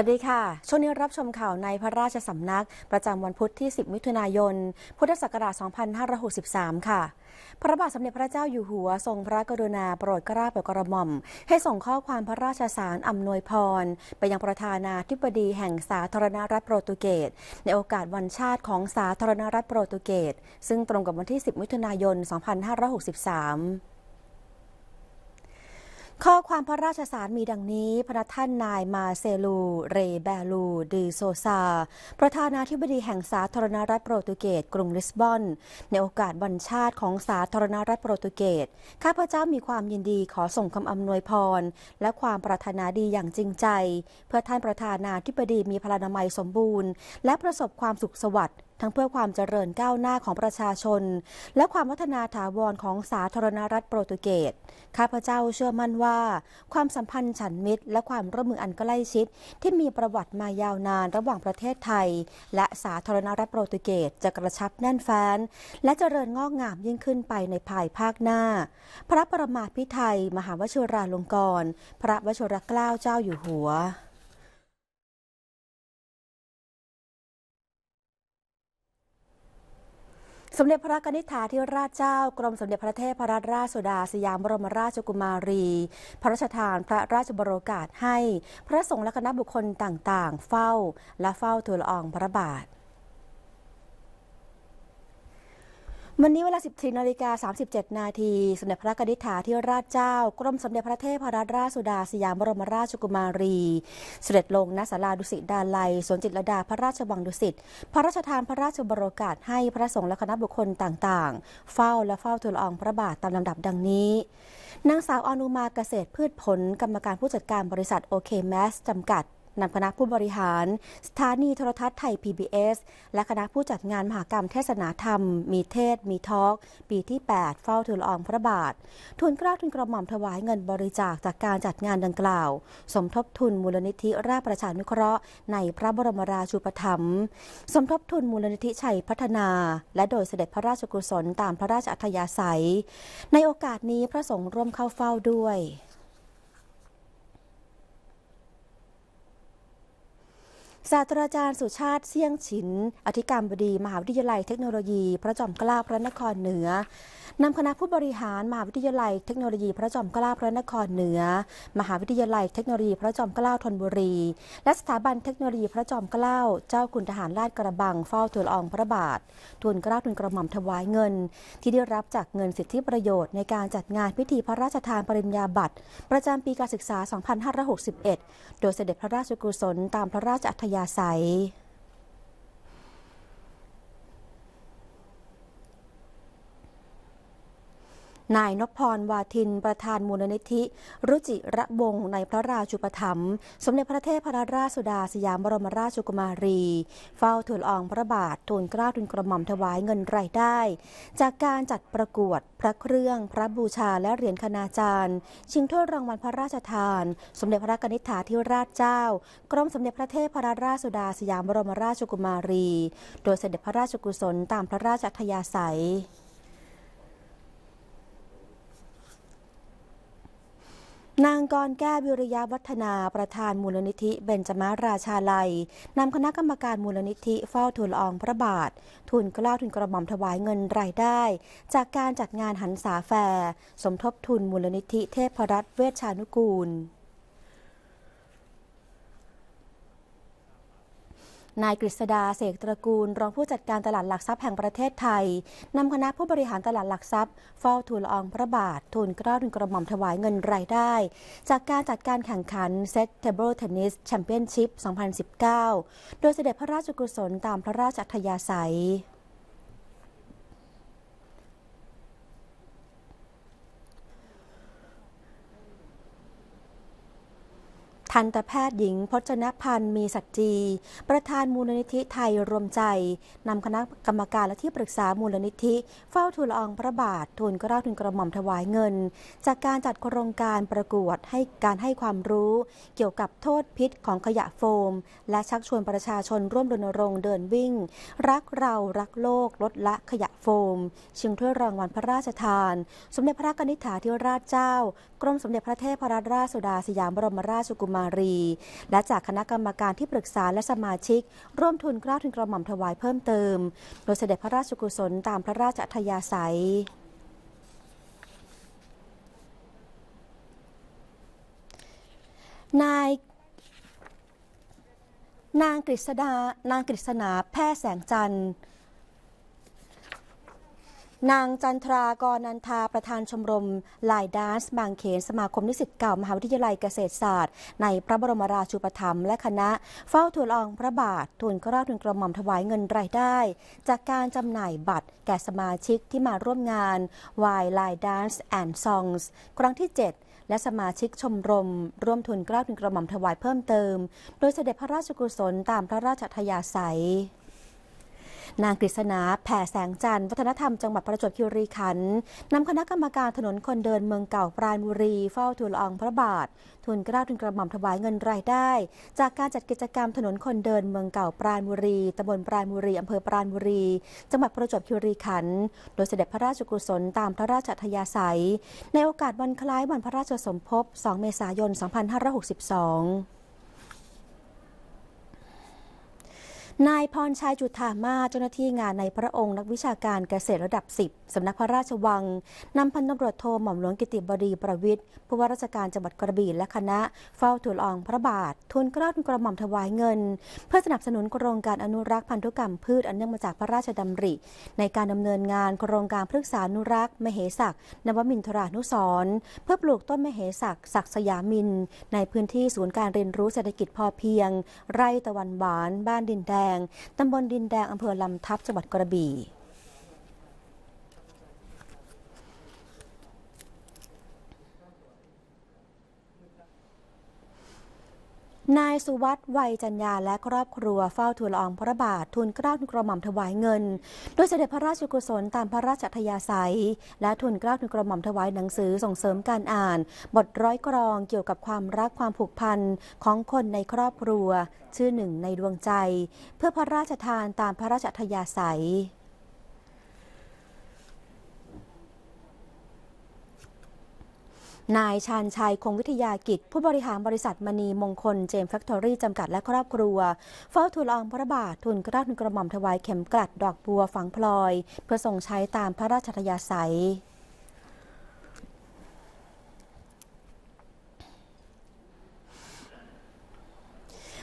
วัสดีค่ะ ช่วงนี้รับชมข่าวในพระราชสำนักประจำวันพุธที่ 10 มิถุนายน พุทธศักราช 2563 ค่ะ พระบาทสมเด็จพระเจ้าอยู่หัวทรงพระกรุณาโปรดเกล้าโปรดกระหม่อมให้ส่งข้อความพระราชสารอำนวยพร ไปยังประธานาธิบดีแห่งสาธารณรัฐโปรตุเกสในโอกาสวันชาติของสาธารณรัฐโปรตุเกสซึ่งตรงกับวันที่ 10 มิถุนายน 2563ข้อความพระราชสารมีดังนี้ พระท่านนายมาเซลูเรเบลูดีโซซา ประธานาธิบดีแห่งสาธารณรัฐโปรตุเกสกรุงลิสบอน ในโอกาสวันชาติของสาธารณรัฐโปรตุเกส ข้าพเจ้ามีความยินดีขอส่งคำอำนวยพรและความปรารถนาดีอย่างจริงใจ เพื่อท่านประธานาธิบดีมีพลานามัยสมบูรณ์และประสบความสุขสวัสดิ์ทั้งเพื่อความเจริญก้าวหน้าของประชาชน และความวัฒนาถาวร ของสาธารณรัฐโปรตุเกส ข้าพเจ้าเชื่อมั่นว่า ความสัมพันธ์ฉันมิตร และความร่วมมืออันใกล้ชิดที่มีประวัติมายาวนานระหว่างประเทศไทย และสาธารณรัฐโปรตุเกสจะกระชับแน่นแฟ้น และเจริญงอกงามยิ่งขึ้นไปในภายภาคหน้า พระประมาพิไทยมหาวชิราลงกรณ์พระวชิรเกล้าเจ้าอยู่หัวสมเด็จพระกนิษฐาธิราชเจ้ากรมสมเด็จพระเทพรัตนราชสุดาสยามบรมราชกุมารี พระราชทานพระราชบรโอกาสให้พระสงฆ์และคณะบุคคลต่างๆ เฝ้าและเฝ้าทูลอองพระบาทันนี้เวลา14นาฬิกา37นาทีสมเด็จพระกนิษฐาีิราชเจ้ากรมสมเด็จพระเทพรัตนราชสุดาสยามบรมราชกุมารี เสด็จลงณศาลาดุสิตดาลัยสวนจิตรดาพระราชวังดุสิตพระราชทานพระราชบรโอกาสให้พระสงฆ์และคณะบุคคลต่างๆ เฝ้าและเฝ้าทูลอองพระบาทตามลำดับดังนี้นางสาวอนุมาเกษตรพืชผลกรรมการผู้จัดการบริษัทโอเคแมสจำกัดนำคณะผู้บริหาร สถานีโทรทัศน์ไทย PBS และคณะผู้จัดงานมหากรรมเทศนาธรรม มีเทศ มีทอล์กปีที่ 8 เฝ้าทูลอองพระบาท ทุนกล้าทุนกระหม่อมถวายเงินบริจาคจากการจัดงานดังกล่าว สมทบทุนมูลนิธิราชประชานุเคราะห์ ในพระบรมราชูปถัมภ์สมทบทุนมูลนิธิชัยพัฒนา และโดยเสด็จพระราชกุศลตามพระราชอัธยาศัย ในโอกาสนี้พระสงฆ์ร่วมเข้าเฝ้าด้วยศาสตราจารย์สุชาติเสี่ยงฉินอธิการบดี มหาวิทยาลัยเทคโนโลยีพระจอมเกล้าพระนครเหนือนำคณะผู้บริหารมหาวิทยาลัยเทคโนโลยีพระจอมเกล้าพระนครเหนือ มหาวิทยาลัยเทคโนโลยีพระจอมเกล้าธนบุรี และสถาบันเทคโนโลยีพระจอมเกล้า เจ้าคุณทหารราชกระบัง เฝ้าทูลอองพระบาททูลเกล้าทูลกระหม่อมถวายเงิน ที่ได้รับจากเงินสิทธิประโยชน์ ในการจัดงานพิธีพระราชทานปริญญาบัตร ประจำปีการศึกษา 2561 โดยเสด็จพระราชกุศล ตามพระราชอัธยยาัสนายนพพรวาทิน ประธานมูลนิธิรุจิระวงในพระราชุปถัมภ์สมเด็จพระเทพรราชสุดาสยามบรมราชกุมารี เฝ้าทูลอองพระบาททูลกล้าทูลกระหม่อมถวายเงินรายได้ จากการจัดประกวดพระเครื่อง พระบูชาและเหรียญคณาจารย์ ชิงถ้วยรางวัลพระราชทาน สมเด็จพระกนิษฐาธิราชเจ้า กรมสมเด็จพระเทพรราชสุดาสยามบรมราชกุมารี โดยเสด็จพระราชกุศลตามพระราชอัธยาศัยนางกรแก้วิริยวัฒนาประธานมูลนิธิเบญจมาราชาลัย นำคณะกรรมการมูลนิธิเฝ้าทูลอองพระบาท ทุนกล้าทุนกระหม่อมถวายเงินรายได้ จากการจัดงานหันษาแฟร์สมทบทุนมูลนิธิเทพรัตน์เวชานุกูลนายกฤษดาเสกตระกูลรองผู้จัดการตลาดหลักทรัพย์แห่งประเทศไทย นำคณะผู้บริหารตลาดหลักทรัพย์เฝ้าทูลอองพระบาท ทูลกล้าทูลกระหม่อมถวายเงินรายได้ จากการจัดการแข่งขันเซตเทเบิลเทนนิสแชมเปี้ยนชิพ 2019 โดยเสด็จพระราชกุศลตามพระราชอัธยาศัยพันตแพทย์หญิงพจนพันธ์มีสัจจี ประธานมูลนิธิไทยรวมใจ นำคณะกรรมการและที่ปรึกษามูลนิธิ เฝ้าทูลอองพระบาท ทูลกราบทูลกระหม่อมถวายเงิน จากการจัดโครงการประกวดให้การให้ความรู้เกี่ยวกับโทษพิษของขยะโฟม และชักชวนประชาชนร่วมรณรงค์เดินวิ่ง รักเรารักโลก ลดละขยะโฟมชิงถ้วยรางวัลพระราชทาน สมเด็จพระนิธิถาธิราชเจ้า กรมสมเด็จพระเทพรัตนราชสุดาสยามบรมราชกุมารรีและจากคณะกรรมการที่ปรึกษาและสมาชิก ร่วมทุนกล้าทุนกระหม่อมถวายเพิ่มเติม โดยเสด็จพระราชกุศลตามพระราชอัธยาศัยนายนางกฤษดานางกฤษณาแพทย์แสงจันทร์นางจันทรากรนันทาประธานชมรมลายดานส์บางเขนสมาคมนิสิตเก่า มหาวิทยาลัยเกษตรศาสตร์ในพระบรมราชูปถัมภ์และคณะ เฝ้าทูลองพระบาททูลกราบทูลกระหม่อมถวายเงินรายได้ จากการจำหน่ายบัตรแก่สมาชิกที่มาร่วมงานวายลายดานส์แอนด์ซองส์ครั้งที่ 7 และสมาชิกชมรม ร่วมทุนกล้าวทุนกระหม่อมถวายเพิ่มเติม โดยเสด็จพระราชกุศลตามพระราชทยาศัยนางกฤษณา แผ่แสงจันทร์ วัฒนธรรมจังหวัดประจวบคีรีขันธ์นำคณะกรรมการถนนคนเดินเมืองเก่าปราณบุรีเฝ้าทูลอองพระบาท ทุนกล้าทุนกระหม่อมถวายเงินรายได้ จากการจัดกิจกรรมถนนคนเดินเมืองเก่าปราณบุรี ตำบลปราณบุรี อำเภอปราณบุรี จังหวัดประจวบคีรีขันธ์โดยเสด็จพระราชกุศลตามพระราชธยาศัย ในโอกาสวันคล้ายวันพระราชสมภพ 2 เมษายน 2562นายพรชัยจุธามาเจ้าหน้าที่งานในพระองค์นักวิชาการเกษตรระดับ 10สำนักพระราชวังนำพันตำรวจโทหม่อมหลวงกิติบดีประวิทย์ผู้ว่าราชการจังหวัดกระบี่และคณะ เฝ้าถูลอองพระบาท ทุนกล้าทุนกระหม่อมถวายเงิน เพื่อสนับสนุนโครงการอนุรักษ์พันธุกรรมพืชอันเนื่องมาจากพระราชดำริ ในการดำเนินงานโครงการพฤกษานุรักษ์มเหศักนวมินทรานุสรเพื่อปลูกต้นมเหศักศักสยามิน ในพื้นที่ศูนย์การเรียนรู้เศรษฐกิจพอเพียง ไร่ตะวันหวานบ้านดินแดงแดงตำบลดินแดงอำเภอลำทับจังหวัดกระบี่นายสุวัสด์วัยจัญญาและครอบครัว เฝ้าทูลอองพระบาททูลเกล้าทูลกระหม่อมถวายเงินโดยเสด็จพระราชกุศลตามพระราชธยาศัย และทูลเกล้าทูลกระหม่อมถวายหนังสือส่งเสริมการอ่านบทร้อยกรองเกี่ยวกับความรักความผูกพันของคนในครอบครัวชื่อหนึ่งในดวงใจ เพื่อพระราชทานตามพระราชธยาศัยนายชาญชัยคงวิทยากิจ ผู้บริหารบริษัทมณีมงคลเจมส์แฟคทอรี่จำกัดและครอบครัว เฝ้าทูลองพระบาททุนกระานกระหม่อมถวายเข็มกลัดดอกบัวฝังพลอย เพื่อส่งใช้ตามพระราชธยาศัย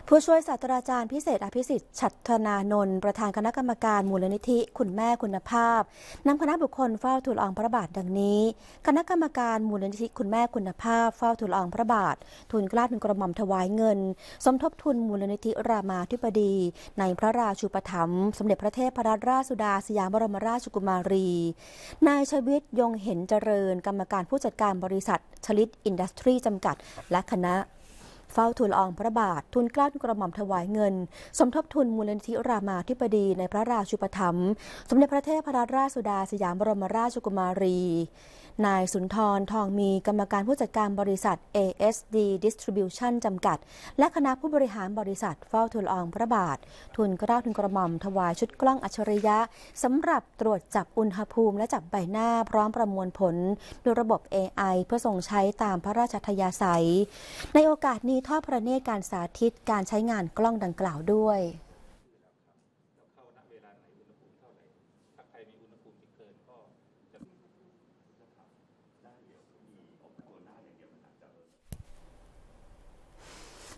ผู้ช่วยศาสตราจารย์พิเศษอภิสิทธิ์ฉัตรนานนท์ประธานคณะกรรมการมูลนิธิคุณแม่คุณภาพนำคณะบุคคลเฝ้าทูลอองพระบาทดังนี้ คณะกรรมการมูลนิธิคุณแม่คุณภาพ เฝ้าทูลอองพระบาท ทุนกล้าทุนกระหม่อมถวายเงิน สมทบทุนมูลนิธิรามาธิบดี ในพระราชูปถัมภ์สมเด็จพระเทพรัตนราชสุดาสยามบรมราชกุมารีนายชวิตยงเห็นเจริญกรรมการผู้จัดการบริษัทชลิตอินดัสทรีจำกัดและคณะเฝ้าทูลองพระบาท ทุนกล้าทุนกระหม่อมถวายเงิน สมทบทุนมูลนิธิรามาธิบดีในพระราชูปธรรมสมเด็จพระเทพรัตนราชสุดาสยามบรมราชกุมารี นายสุนทรทองมีกรรมการผู้จัดการบริษัท ASD Distribution จำกัด และคณะผู้บริหารบริษัทเฝ้าทูลองพระบาท ทุนกล้าทุนกระหม่อมถวายชุดกล้องอัจฉริยะสำหรับตรวจจับอุณหภูมิ และจับใบหน้าพร้อมประมวลผลโดยระบบ AI เพื่อส่งใช้ตามพระราชทยาศัย ในโอกาสนี้ทอดพระเนตรการสาธิตการใช้งานกล้องดังกล่าวด้วย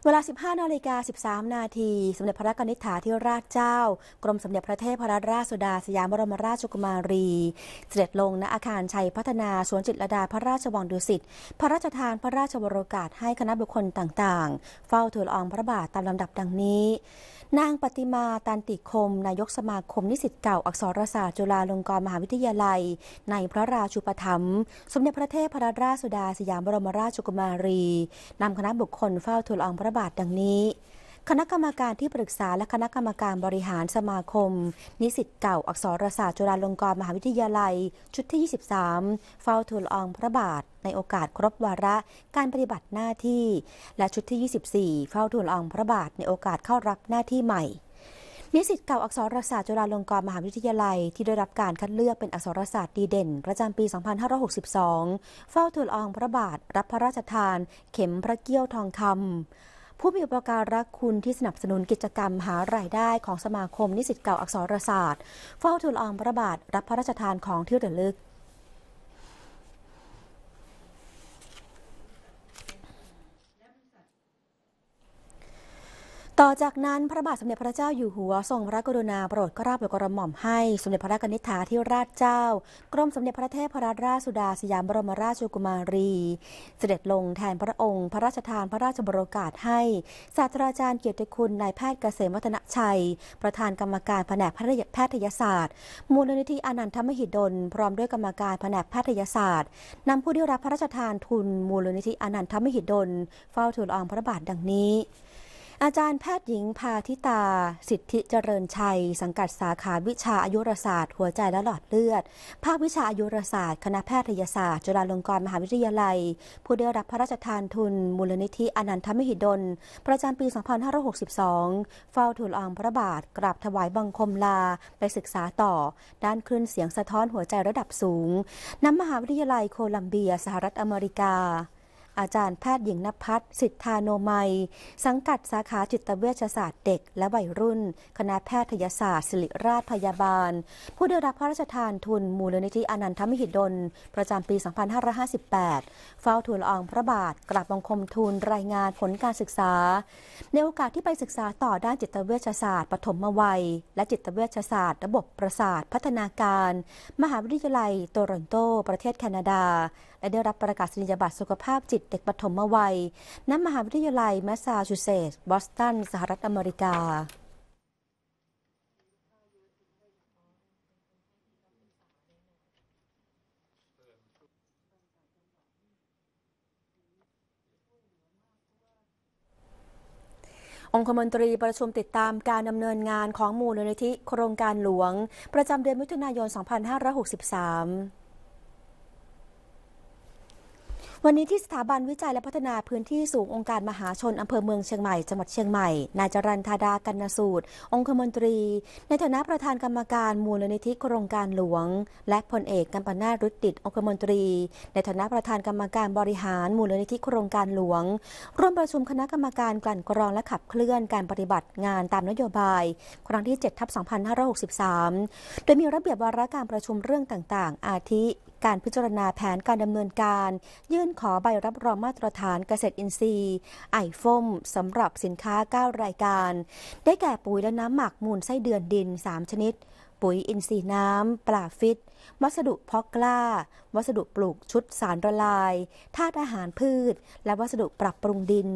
เวลา 15นาฬิกา 13 นาที สมเด็จพระกนิษฐาธิราชเจ้ากรมสมเด็จพระเทพรัตนราชสุดาสยามบรมราชกุมารี เสด็จลงณอาคารชัยพัฒนา สวนจิตรดาพระราชวังดุสิตพระราชทานพระราชวโรกาสให้คณะบุคคลต่างๆ เฝ้าทูลอองพระบาทตามลำดับดังนี้นางปฏิมาตันติคมนายกสมาคม นิสิตเก่าอักษรศาสตร์จุฬาลงกรณ์มหาวิทยาลัย ในพระราชูปถัมภ์สมเด็จพระเทพรราชสุดาสยามบรมราชกุมารี นำคณะบุคคลเฝ้าทูลอองพระบาทดังนี้คณะกรรมการที่ปรึกษาและคณะกรรมการบริหารสมาคม นิสิตเก่าอักษรศาสตร์จุฬาลงกรณ์มหาวิทยาลัย ชุดที่ 23เฝ้าทูลอองพระบาทในโอกาสครบวาระ การปฏิบัติหน้าที่ และชุดที่ 24เฝ้าทูลอองพระบาทในโอกาสเข้ารับหน้าที่ใหม่ นิสิตเก่าอักษรศาสตร์จุฬาลงกรณ์มหาวิทยาลัย ที่ได้รับการคัดเลือกเป็นอักษรศาสตร์ดีเด่นประจำปี2562เฝ้าทูลอองพระบาท รับพระราชทาน เข็มพระเกี้ยวทองคำผู้มีอุปการะคุณที่สนับสนุนกิจกรรมหารายได้ของสมาคม นิสิตเก่าอักษรศาสตร์ เฝ้าทูลอองพระบาทรับพระราชทานของที่ระลึกต่อจากนั้นพระบาทสมเด็จพระเจ้าอยู่หัวทรงพระกรุณาโปรดกราบและกระหม่อมให้สมเด็จพระนิธิธที่ราชเจ้า กรมสมเด็จพระเทพรัตนราชสุดา สยามบรมราชกุมารี เสด็จลงแทนพระองค์ พระราชทานพระราชบรโกาศให้ ศาสตราจารย์เกียรติคุณนายแพทย์เกษมวัฒนชัย ประธานกรรมการแผนกแพทยศาสตร์มูลนิธิอนันทมหิดล พร้อมด้วยกรรมการแผนกแพทยศาสตร์นำผู้ได้รับพระราชทานทุนมูลนิธิอนันทมหิดล เฝ้าทูลอองพระบาทดังนี้อาจารย์แพทย์หญิงพาธิตา สิทธิเจริญชัย สังกัดสาขาวิชา อายุรศาสตร์หัวใจและหลอดเลือด ภาควิชา อายุรศาสตร์ คณะแพทยศาสตร์ จุฬาลงกรณ์ มหาวิทยาลัย ผู้ได้รับพระราชทานทุน มูลนิธิอนันทมหิดล ประจำปี 2562 เฝ้าทูลอองพระบาท กราบถวายบังคมลาไปศึกษาต่อ ด้านคลื่นเสียงสะท้อนหัวใจระดับสูงำมหาวิทยาลัยโคลัมเบียสหรัฐอเมริกาอาจารย์แพทย์หญิงนภัสสิทธาโนมัย สังกัดสาขาจิตเวชศาสตร์เด็กและวัยรุ่น คณะแพทยศาสตร์ ศิริราชพยาบาล ผู้ได้รับพระราชทานทุนมูลนิธิอนันทมหิดล ประจำปี 2558 เฝ้าทูลอองพระบาทกราบบังคมทูลรายงานผลการศึกษา ในโอกาสที่ไปศึกษาต่อด้านจิตเวชศาสตร์ ปฐมวัย และจิตเวชศาสตร์ ระบบประสาทพัฒนาการ มหาวิทยาลัยโตรอนโต ประเทศแคนาดาและได้รับประกาศนียบัตรสุขภาพจิตเด็กปฐมวัย ณ มหาวิทยาลัยแมสซาชูเซตส์บอสตันสหรัฐอเมริกา องคมนตรีประชุมติดตามการดำเนินงานของมูลนิธิโครงการหลวง ประจำเดือนมิถุนายน 2563วันนี้ที่สถาบันวิจัยและพัฒนาพื้นที่สูงองค์การมหาชนอำเภอเมืองเชียงใหม่จังหวัดเชียงใหม่ นายจรันธาดากันนสูตรองคมนตรี ในฐานะประธานกรรมการมูลนิธิโครงการหลวง และพลเอกกัมปนารุติดองคมนตรีในฐานะประธานกรรมการบริหารมูลนิธิโครงการหลวงร่วมประชุมคณะกรรมการกลั่นกรองและขับเคลื่อนการปฏิบัติงานตามนโยบาย ครั้งที่7ทับ2563 โดยมีระเบียบวาระการประชุมเรื่องต่างๆ อาทิการพิจารณาแผนการดำเนินการ ยื่นขอใบรับรองมาตรฐานเกษตรอินทรีย์ไอฟมสำหรับสินค้า 9 รายการ ได้แก่ปุ๋ยและน้ำหมักมูลไส้เดือนดิน 3 ชนิด ปุ๋ยอินทรีย์น้ำปลาฟิต วัสดุเพาะกล้า วัสดุปลูกชุดสารละลายธาตุอาหารพืช และวัสดุปรับปรุงดิน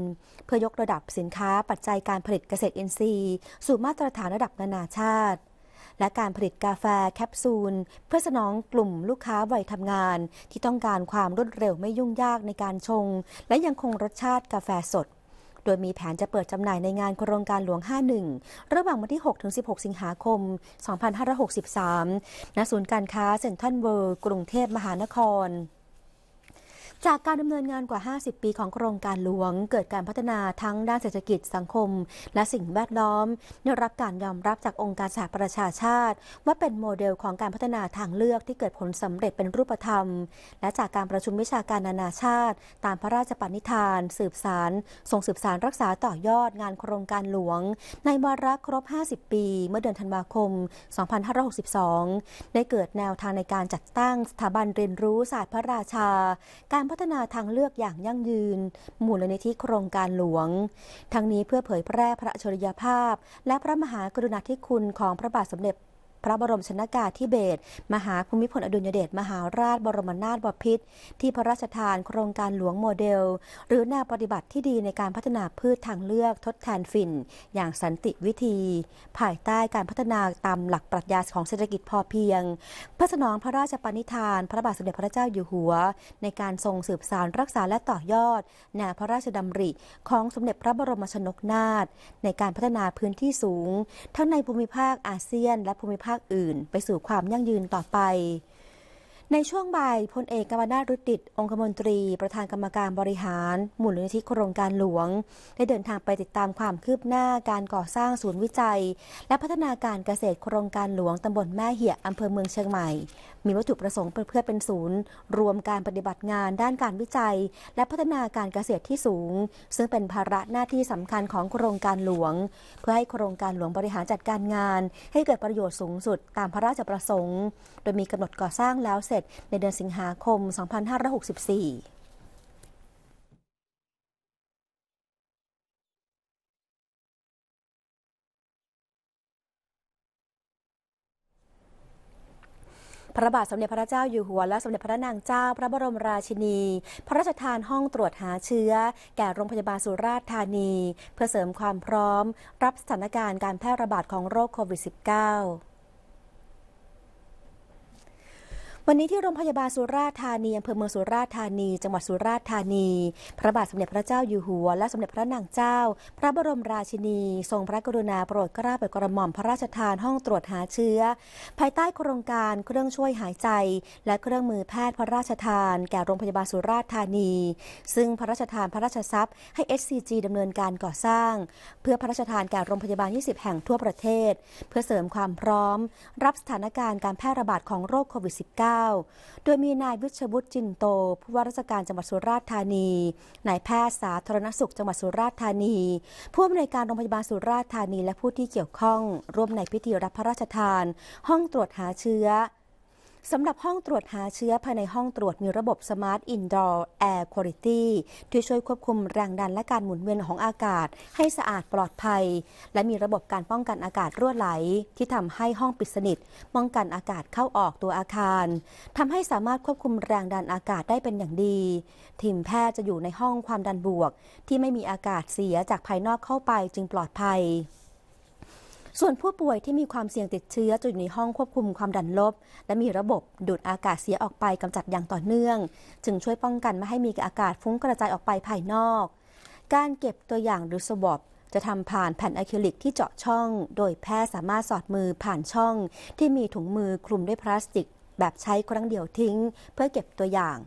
เพื่อยกระดับสินค้าปัจจัยการผลิตเกษตรอินทรีย์ สู่มาตรฐานระดับนานาชาติและการผลิตกาแฟแคปซูล เพื่อสนองกลุ่มลูกค้าวัยทำงาน ที่ต้องการความรวดเร็วไม่ยุ่งยากในการชง และยังคงรสชาติกาแฟสด โดยมีแผนจะเปิดจำหน่ายในงานโครงการหลวง 51 ระหว่างวันที่ 6-16 สิงหาคม 2563 ณ ศูนย์การค้าเซ็นทรัลเวิลด์กรุงเทพมหานครจากการดำเนินงานกว่า 50 ปีของโครงการหลวง เกิดการพัฒนาทั้งด้านเศรษฐกิจสังคม และสิ่งแวดล้อม ได้รับการยอมรับจากองค์การสหประชาชาติ ว่าเป็นโมเดลของการพัฒนาทางเลือกที่เกิดผลสำเร็จเป็นรูปธรรม และจากการประชุมวิชาการนานาชาติ ตามพระราชปณิธาน สืบสารส่งสืบสารรักษาต่อยอดงานโครงการหลวง ในวาระครบ 50 ปีเมื่อเดือนธันวาคม 2562ได้เกิดแนวทางในการจัดตั้งสถาบันเรียนรู้ศาสตร์พระราชา การพัฒนาทางเลือกอย่างยั่งยืนมูลนิธิโครงการหลวง ทั้งนี้เพื่อเผยแพร่พระชริยภาพ และพระมหากรุณาธิคุณของพระบาทสมเด็จพระบรมชนากาธิเบศรมหาภูมิพลอดุลยเดชมหาราชบรมนาถบพิตรที่พระราชทานโครงการหลวงโมเดล หรือแนวปฏิบัติที่ดีในการพัฒนาพืชทางเลือกทดแทนฝิ่น อย่างสันติวิธีภายใต้การพัฒนาตามหลักปรัชญาของเศรษฐกิจพอเพียงพระสนองพระราชปณิธาน พระบาทสมเด็จพระเจ้าอยู่หัว ในการทรงสืบสานรักษาและต่อยอด แนวพระราชดำริของสมเด็จพระบรมชนกนาถในการพัฒนาพื้นที่สูงทั้งในภูมิภาคอาเซียนและภูมิภาคภาคอื่นไปสู่ความยั่งยืนต่อไปในช่วงบ่ายพลเอกกมนาฤุติ์องคมนตรีประธานกรรมการบริหาร หมูลนิธิโครงการหลวง ได้เดินทางไปติดตามความคืบหน้าการก่อสร้างศูนย์วิจัย และพัฒนาการเกษตรโครงการหลวงตำบลแม่เหียอำเภอเมืองเชียงใหม่ มีวัตถุประสงค์เพื่อเป็นศูนย์ รวมการปฏิบัติงานด้านการวิจัย และพัฒนาการเกษตรที่สูง ซึ่งเป็นภาระหน้าที่สำคัญของโครงการหลวง เพื่อให้โครงการหลวงบริหารจัดการงาน ให้เกิดประโยชน์สูงสุดตามพระราชประสงค์ โดยมีกำหนดก่อสร้างแล้วเสร็จจในเดือนสิงหาคม 2564 พระบาทสมเด็จพระเจ้าอยู่หัว และสมเด็จพระนางเจ้าพระบรมราชินี พระราชทานห้องตรวจหาเชื้อ แก่โรงพยาบาลสุราษฎร์ธานีเพื่อเสริมความพร้อม รับสถานการณ์การแพร่ระบาดของโรคโควิด -19 วันนี้ที่โรงพยาบาลสุราษฎร์ธานี อำเภอเมืองสุราษฎร์ธานี จังหวัดสุราษฎร์ธานี พระบาทสมเด็จพระเจ้าอยู่หัว และสมเด็จพระนางเจ้า พระบรมราชินี ทรงพระกรุณาโปรดเกล้าโปรดกระหม่อมพระราชทานห้องตรวจหาเชื้อ ภายใต้โครงการเครื่องช่วยหายใจและเครื่องมือแพทย์พระราชทาน แก่โรงพยาบาลสุราษฎร์ธานี ซึ่งพระราชทานพระราชทรัพย์ให้ SCG ดำเนินการก่อสร้าง เพื่อพระราชทานแก่โรงพยาบาล 20 แห่งทั่วประเทศ เพื่อเสริมความพร้อม รับสถานการณ์การแพร่ระบาดของโรคโควิด -19 9โดยมีนายวิชวุฒิจินโต ผู้ว่าราชการจังหวัดสุราษฎร์ธานี นายแพทย์สาธารณสุขจังหวัดสุราษฎร์ธานีผู้อำนวยการโรงพยาบาลสุราษฎร์ธานีและผู้ที่เกี่ยวข้อง ร่วมในพิธีรับพระราชทาน ห้องตรวจหาเชื้อสำหรับห้องตรวจหาเชื้อภายในห้องตรวจมีระบบ Smart Indoor Air Quality ที่ช่วยควบคุมแรงดันและการหมุนเวียนของอากาศให้สะอาดปลอดภัย และมีระบบการป้องกันอากาศรั่วไหล ที่ทำให้ห้องปิดสนิทป้องกันอากาศเข้าออกตัวอาคารทำให้สามารถควบคุมแรงดันอากาศได้เป็นอย่างดี ทีมแพทย์จะอยู่ในห้องความดันบวก ที่ไม่มีอากาศเสียจากภายนอกเข้าไปจึงปลอดภัยส่วนผู้ป่วยที่มีความเสี่ยงติดเชื้อจะอยู่ในห้องควบคุมความดันลบ และมีระบบดูดอากาศเสียออกไปกำจัดอย่างต่อเนื่อง จึงช่วยป้องกันไม่ให้มีอากาศฟุ้งกระจายออกไปภายนอก การเก็บตัวอย่างหรือสบอบจะทำผ่านแผ่นอะคริลิกที่เจาะช่อง โดยแพทย์สามารถสอดมือผ่านช่อง ที่มีถุงมือคลุมด้วยพลาสติก แบบใช้ครั้งเดียวทิ้ง เพื่อเก็บตัวอย่าง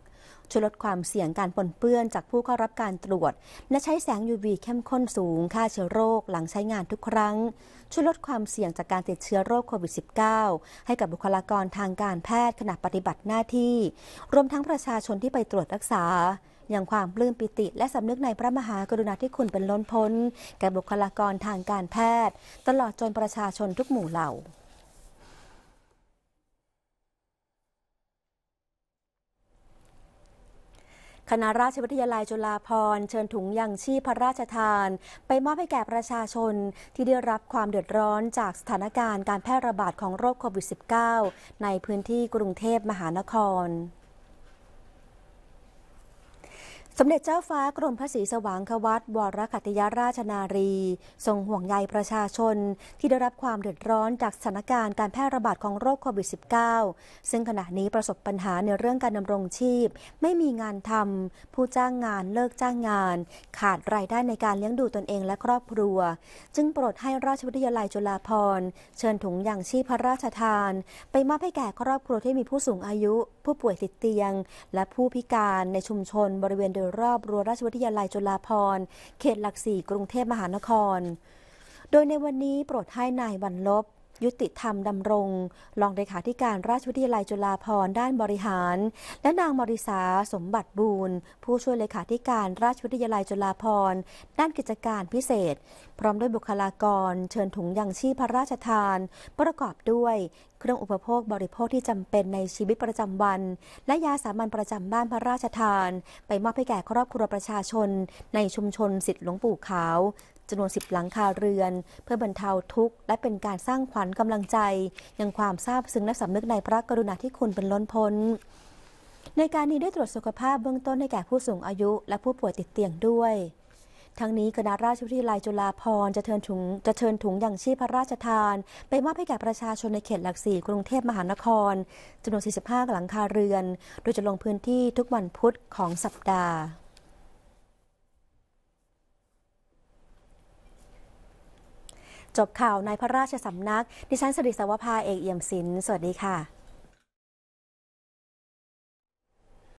ช่วยลดความเสี่ยงการปนเปื้อนจากผู้เข้ารับการตรวจ และใช้แสง UV เข้มข้นสูงฆ่าเชื้อโรคหลังใช้งานทุกครั้งช่วยลดความเสี่ยงจากการติดเชื้อโรคโควิด -19 ให้กับบุคลากรทางการแพทย์ ขณะปฏิบัติหน้าที่ รวมทั้งประชาชนที่ไปตรวจรักษาอย่างความปลื้มปิติและสำนึกในพระมหากรุณาธิคุณเป็นล้นพ้นแก่บุคลากรทางการแพทย์ ตลอดจนประชาชนทุกหมู่เหล่าคณะราชวิทยาลัยจุฬาภรณ์เชิญถุงยังชีพพระราชทานไปมอบให้แก่ประชาชนที่ได้รับความเดือดร้อนจากสถานการณ์การแพร่ระบาดของโรคโควิด -19 ในพื้นที่กรุงเทพมหานครสมเด็จเจ้าฟ้ากรมพระศรีสว่างควัตวรคัตยาราชนารี ทรงห่วงใยประชาชนที่ได้รับความเดือดร้อนจากสถานการณ์การแพร่ระบาดของโรคโควิด -19 ซึ่งขณะนี้ประสบปัญหาในเรื่องการดำรงชีพ ไม่มีงานทำผู้จ้างงานเลิกจ้างงาน ขาดรายได้ในการเลี้ยงดูตนเองและครอบครัว จึงโปรดให้ราชวิทยาลัยจุฬาภรณ์ เชิญถุงยางชีพพระราชทาน ไปมอบให้แก่ครอบครัวที่มีผู้สูงอายุ ผู้ป่วยติดเตียง และผู้พิการในชุมชนบริเวณดยรอบรั้วราชวิทยาลัยจุฬาภรณ์เขตหลักสี่กรุงเทพมหานคร โดยในวันนี้โปรดให้นายวันลบ ยุติธรรมดำรง รองเลขาธิการราชวิทยาลัยจุฬาภรณ์ด้านบริหาร และนางมริสาสมบัติบูรณ์ผู้ช่วยเลขาธิการราชวิทยาลัยจุฬาภรณ์ ด้านกิจการพิเศษ พร้อมด้วยบุคลากร เชิญถุงยังชีพพระราชทาน ประกอบด้วยเครื่องอุปโภคบริโภคที่จำเป็นในชีวิตประจำวัน และยาสามัญประจำบ้านพระราชทาน ไปมอบให้แก่ครอบครัวประชาชนในชุมชนสิทธิหลวงปู่ขาวจำนวนสิบหลังคาเรือน เพื่อบรรเทาทุกข์และเป็นการสร้างขวัญกำลังใจ ยังความซาบซึ้งและสำนึกในพระกรุณาธิคุณเป็นล้นพ้น ในการนี้ได้ตรวจสุขภาพเบื้องต้นให้แก่ผู้สูงอายุ และผู้ป่วยติดเตียงด้วยทั้งนี้คณะราชวิทยาลัยจุฬาภรณ์จะเชิญถุงจะเชิญถุงอย่างชีพพระราชทาน ไปมอบให้แก่ประชาชนในเขตหลักสี่กรุงเทพมหานครจำนวน 45 หลังคาเรือน โดยจะลงพื้นที่ทุกวันพุธของสัปดาห์ จบข่าวในพระราชสำนัก ดิฉันสริสวภาเอกเอี่ยมศิลป์สวัสดีค่ะ